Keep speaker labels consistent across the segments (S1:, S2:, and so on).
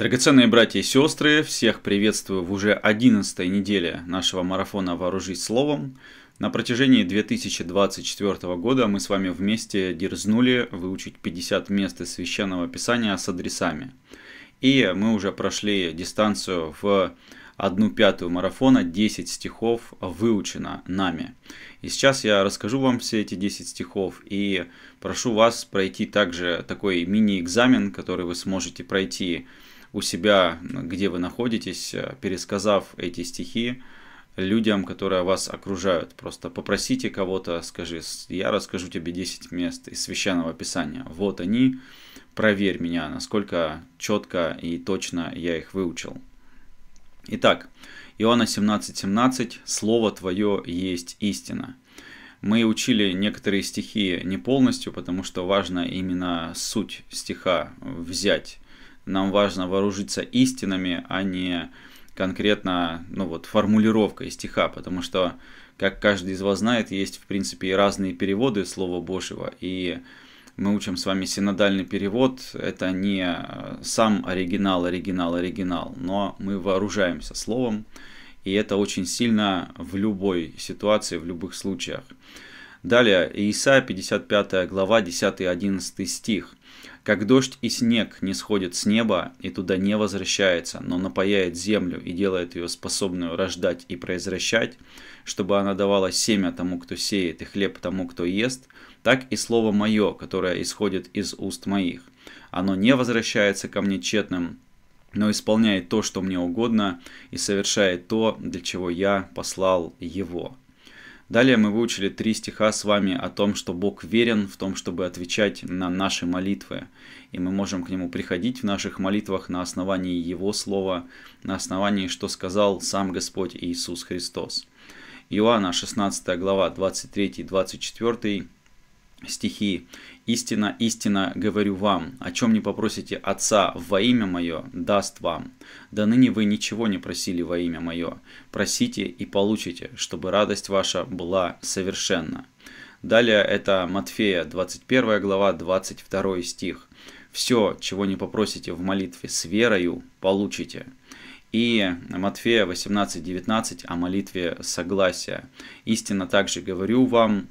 S1: Драгоценные братья и сестры, всех приветствую в уже 11 неделе нашего марафона вооружить словом». На протяжении 2024 года мы с вами вместе дерзнули выучить 50 мест из Священного Писания с адресами. И мы уже прошли дистанцию в одну пятую марафона, 10 стихов выучено нами. И сейчас я расскажу вам все эти 10 стихов и прошу вас пройти также такой мини-экзамен, который вы сможете пройти у себя, где вы находитесь, э, пересказав эти стихи людям, которые вас окружают. Просто попросите кого-то, скажи, я расскажу тебе 10 мест из священного писания. Вот они, проверь меня, насколько четко и точно я их выучил. Итак, Иоанна 17:17 17, «Слово Твое есть истина». Мы учили некоторые стихи не полностью, потому что важно именно суть стиха взять – нам важно вооружиться истинами, а не конкретно ну вот, формулировкой стиха, потому что, как каждый из вас знает, есть в принципе и разные переводы слова Божьего, и мы учим с вами синодальный перевод, это не э, сам оригинал, оригинал, оригинал, но мы вооружаемся словом, и это очень сильно в любой ситуации, в любых случаях. Далее, Иса 55 глава, 10-11 стих. Как дождь и снег не сходит с неба и туда не возвращается, но напаяет землю и делает ее способную рождать и произвращать, чтобы она давала семя тому, кто сеет, и хлеб тому, кто ест, так и слово мое, которое исходит из уст моих. Оно не возвращается ко мне тщетным, но исполняет то, что мне угодно, и совершает то, для чего я послал его». Далее мы выучили три стиха с вами о том, что Бог верен в том, чтобы отвечать на наши молитвы. И мы можем к Нему приходить в наших молитвах на основании Его Слова, на основании, что сказал сам Господь Иисус Христос. Иоанна 16 глава 23-24 стихи «Истина, истина говорю вам, о чем не попросите Отца во имя Мое, даст вам. Да ныне вы ничего не просили во имя Мое. Просите и получите, чтобы радость ваша была совершенна». Далее это Матфея, 21 глава, 22 стих. «Все, чего не попросите в молитве с верою, получите» и Матфея 18.19 о молитве согласия. Истинно также говорю вам,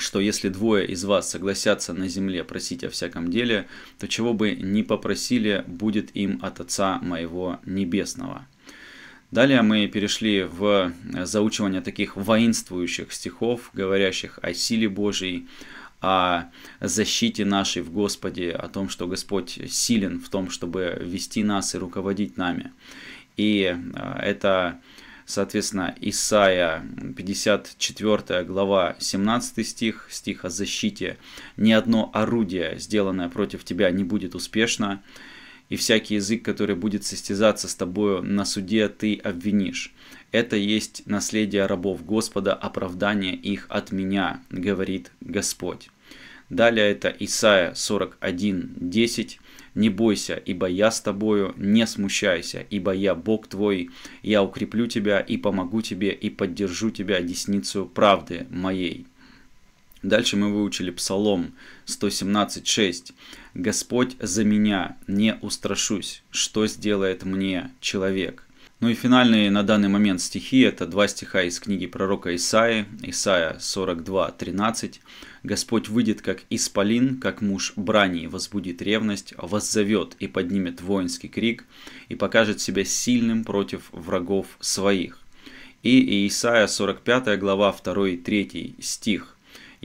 S1: что если двое из вас согласятся на земле просить о всяком деле, то чего бы ни попросили, будет им от Отца моего Небесного». Далее мы перешли в э, заучивание таких воинствующих стихов, говорящих о силе Божьей, о защите нашей в Господе, о том, что Господь силен в том, чтобы вести нас и руководить нами. И э, это Соответственно, Исаия 54 глава 17 стих, стих о защите. «Ни одно орудие, сделанное против тебя, не будет успешно, и всякий язык, который будет состязаться с тобою на суде, ты обвинишь. Это есть наследие рабов Господа, оправдание их от меня, говорит Господь». Далее это Исайя 41, 10. «Не бойся, ибо я с тобою, не смущайся, ибо я Бог твой, я укреплю тебя и помогу тебе и поддержу тебя десницу правды моей». Дальше мы выучили Псалом 117.6. «Господь за меня, не устрашусь, что сделает мне человек». Ну и финальные на данный момент стихи – это два стиха из книги пророка Исаи, Исаия 42:13 «Господь выйдет, как исполин, как муж брани, возбудит ревность, воззовет и поднимет воинский крик, и покажет себя сильным против врагов своих». И Исаия 45 глава 2-3 стих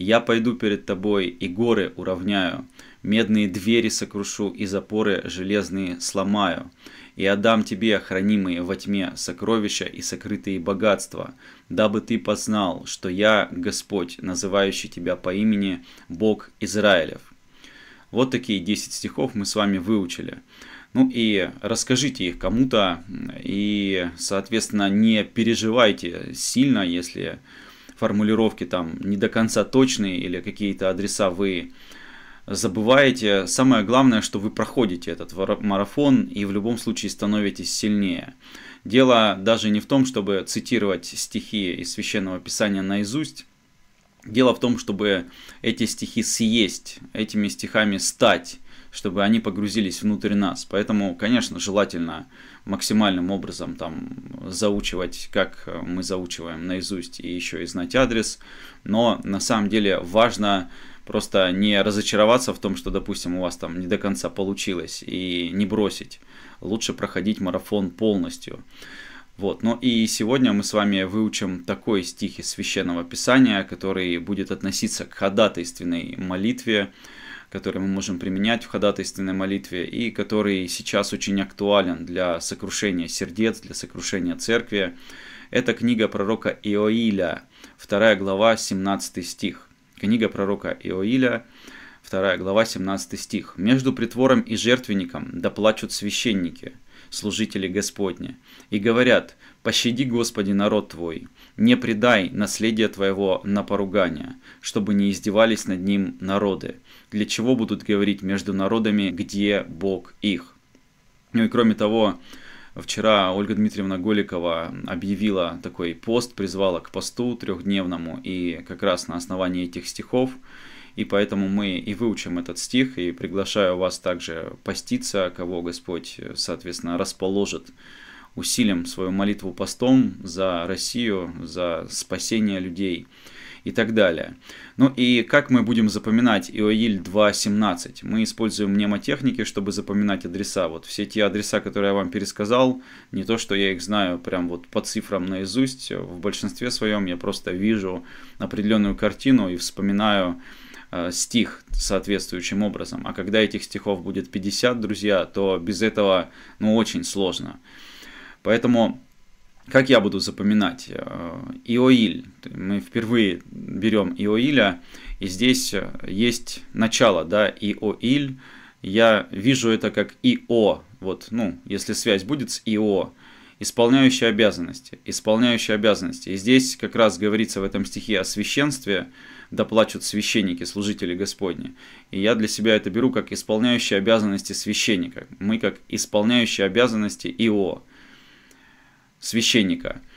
S1: я пойду перед тобой и горы уравняю, медные двери сокрушу и запоры железные сломаю. И отдам тебе хранимые во тьме сокровища и сокрытые богатства, дабы ты познал, что я Господь, называющий тебя по имени Бог Израилев. Вот такие 10 стихов мы с вами выучили. Ну и расскажите их кому-то и, соответственно, не переживайте сильно, если формулировки там не до конца точные или какие-то адреса вы забываете. Самое главное, что вы проходите этот марафон и в любом случае становитесь сильнее. Дело даже не в том, чтобы цитировать стихи из Священного Писания наизусть. Дело в том, чтобы эти стихи съесть, этими стихами стать чтобы они погрузились внутрь нас. Поэтому, конечно, желательно максимальным образом там заучивать, как э, мы заучиваем наизусть и еще и знать адрес. Но на самом деле важно просто не разочароваться в том, что, допустим, у вас там не до конца получилось и не бросить. Лучше проходить марафон полностью. Вот. Ну и сегодня мы с вами выучим такой стих из Священного Писания, который будет относиться к ходатайственной молитве, который мы можем применять в ходатайственной молитве и который сейчас очень актуален для сокрушения сердец, для сокрушения церкви. Это книга пророка Иоиля, 2 глава, 17 стих. Книга пророка Иоиля, 2 глава, 17 стих. «Между притвором и жертвенником доплачут священники, служители Господни, и говорят, «Пощади, Господи, народ Твой, не предай наследие Твоего на поругание, чтобы не издевались над ним народы, для чего будут говорить между народами, где Бог их». Ну и кроме того, Вчера Ольга Дмитриевна Голикова объявила такой пост, призвала к посту трехдневному, и как раз на основании этих стихов и поэтому мы и выучим этот стих, и приглашаю вас также поститься, кого Господь, соответственно, расположит. Усилим свою молитву постом за Россию, за спасение людей и так далее. Ну и как мы будем запоминать Иоиль 2.17? Мы используем мнемотехники, чтобы запоминать адреса. Вот все те адреса, которые я вам пересказал, не то, что я их знаю прям вот по цифрам наизусть, в большинстве своем я просто вижу определенную картину и вспоминаю Э, стих соответствующим образом. А когда этих стихов будет 50, друзья, то без этого ну очень сложно. Поэтому как я буду запоминать? Э, Иоиль. Мы впервые берем Иоиля, и здесь э, есть начало, да, Иоиль. Я вижу это как Ио. Вот, ну, если связь будет с Ио, исполняющий обязанности, исполняющий обязанности. И здесь как раз говорится в этом стихе о священстве, доплачут священники, служители Господни. И я для себя это беру как исполняющие обязанности священника. Мы как исполняющие обязанности ИО, священника –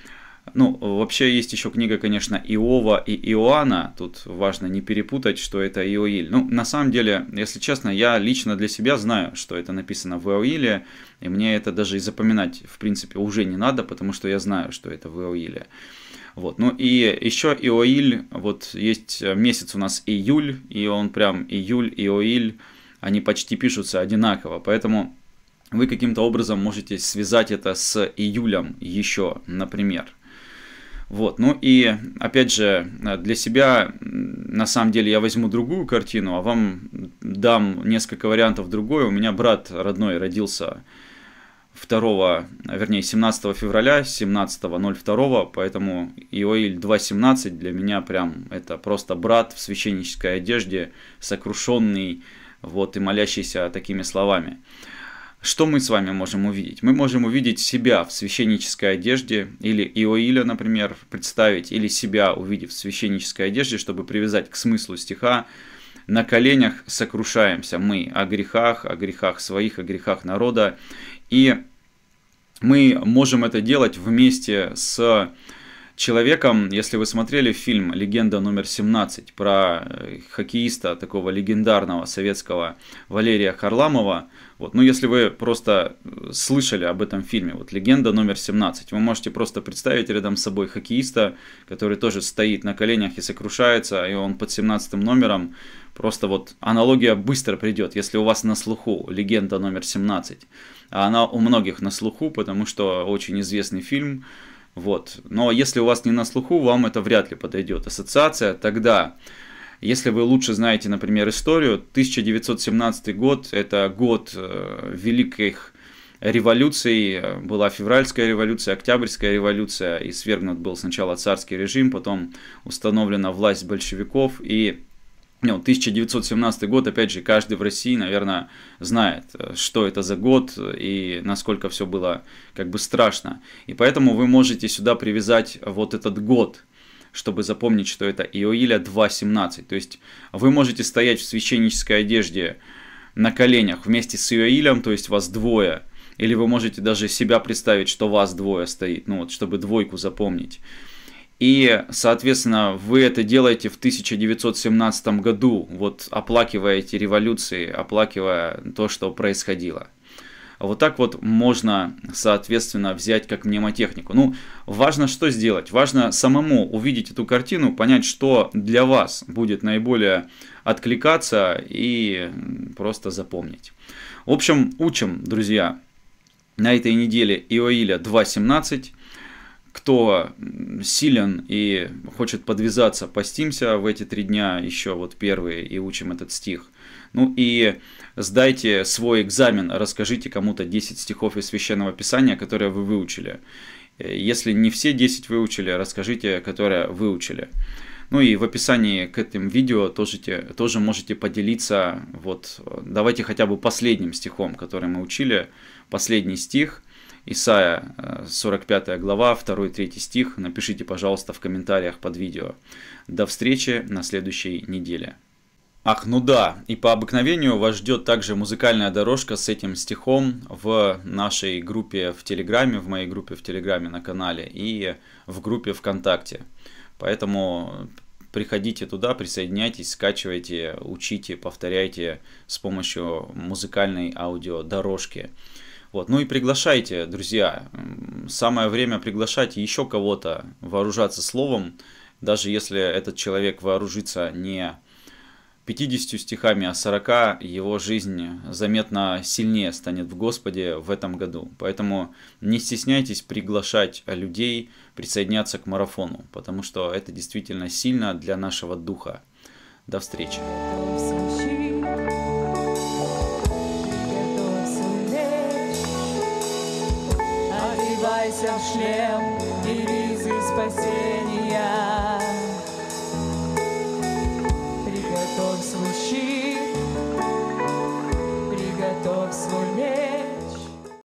S1: ну, вообще есть еще книга, конечно, Иова и Иоанна. Тут важно не перепутать, что это Иоиль. Ну, на самом деле, если честно, я лично для себя знаю, что это написано в Иоиле. И мне это даже и запоминать, в принципе, уже не надо, потому что я знаю, что это в Иоиле. Вот. Ну и еще Иоиль, вот есть э, месяц у нас июль, и он прям июль, Иоиль, они почти пишутся одинаково, поэтому вы каким-то образом можете связать это с июлем еще, например. Вот, ну и опять же, для себя на самом деле я возьму другую картину, а вам дам несколько вариантов другой. У меня брат родной родился 2, вернее, 17 февраля, 17.02, поэтому Иоиль 2.17 для меня прям это просто брат в священнической одежде, сокрушенный, вот, и молящийся такими словами. Что мы с вами можем увидеть? Мы можем увидеть себя в священнической одежде, или Иоиля, например, представить, или себя увидев в священнической одежде, чтобы привязать к смыслу стиха, на коленях сокрушаемся мы о грехах, о грехах своих, о грехах народа. И мы можем это делать вместе с человеком, если вы смотрели фильм «Легенда номер 17» про э, хоккеиста такого легендарного советского Валерия Харламова, вот, ну если вы просто э, слышали об этом фильме, вот «Легенда номер 17», вы можете просто представить рядом с собой хоккеиста, который тоже стоит на коленях и сокрушается, и он под 17 номером, просто вот аналогия быстро придет, если у вас на слуху «Легенда номер 17», а она у многих на слуху, потому что очень известный фильм, вот. Но если у вас не на слуху, вам это вряд ли подойдет. Ассоциация тогда. Если вы лучше знаете, например, историю, 1917 год – это год э, великих революций. Была февральская революция, октябрьская революция, и свергнут был сначала царский режим, потом установлена власть большевиков, и ну, 1917 год, опять же, каждый в России, наверное, знает, э, что это за год и насколько все было как бы страшно. И поэтому вы можете сюда привязать вот этот год, чтобы запомнить, что это Иоиля 2.17. То есть вы можете стоять в священнической одежде на коленях вместе с Иоилем, то есть вас двое – или вы можете даже себя представить, что вас двое стоит, ну вот, чтобы двойку запомнить. И, соответственно, вы это делаете в 1917 году, вот оплакивая эти революции, оплакивая то, что происходило. Вот так вот можно, соответственно, взять как мнемотехнику. Ну, важно что сделать? Важно самому увидеть эту картину, понять, что для вас будет наиболее откликаться и просто запомнить. В общем, учим, друзья, на этой неделе Иоиля 2.17 кто силен и хочет подвязаться, постимся в эти три дня еще вот первые и учим этот стих. Ну и сдайте свой экзамен, расскажите кому-то 10 стихов из Священного Писания, которые вы выучили. Если не все 10 выучили, расскажите, которые выучили. Ну и в описании к этим видео тоже, те тоже можете поделиться, вот давайте хотя бы последним стихом, который мы учили, последний стих, Исайя, 45 э, глава, 2-3 стих. Напишите, пожалуйста, в комментариях под видео. До встречи на следующей неделе. Ах, ну да, и по обыкновению вас ждет также музыкальная дорожка с этим стихом в нашей группе в Телеграме, в моей группе в Телеграме на канале и в группе ВКонтакте. Поэтому приходите туда, присоединяйтесь, скачивайте, учите, повторяйте с помощью музыкальной аудиодорожки. дорожки. Вот. Ну и приглашайте, друзья. Самое время приглашать еще кого-то вооружаться словом, даже если этот человек вооружится не 50 стихами, а 40, его жизнь заметно сильнее станет в Господе в этом году. Поэтому не стесняйтесь приглашать людей присоединяться к марафону, потому что это действительно сильно для нашего духа. До встречи! одевайся в шлем девизы спасения.